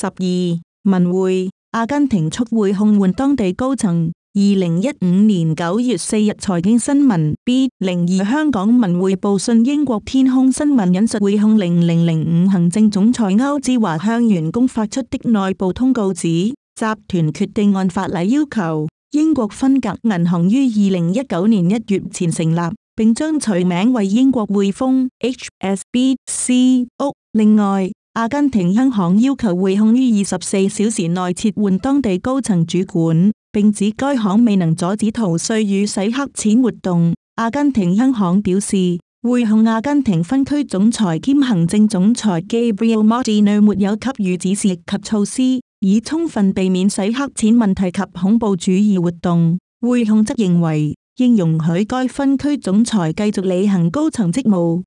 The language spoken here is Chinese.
十二文汇，阿根廷促会控换当地高层。二零一五年九月四日，财经新闻 B 零二香港文汇报讯，英国天空新闻引述汇控零零零五行政总裁欧志华向员工发出的内部通告指，集团决定按法例要求，英国分隔银行于二零一九年一月前成立，并将取名为英国汇丰 （HSBC） 屋。另外。阿根廷央行要求汇控于二十四小时内撤换当地高层主管，并指该行未能阻止逃税与洗黑钱活动。阿根廷央行表示，汇控阿根廷分区总裁兼行政总裁 Gabriel m a r t n 内没有给予指示及措施，以充分避免洗黑钱问题及恐怖主义活动。汇控则认为应容许该分区总裁继续履行高层职务。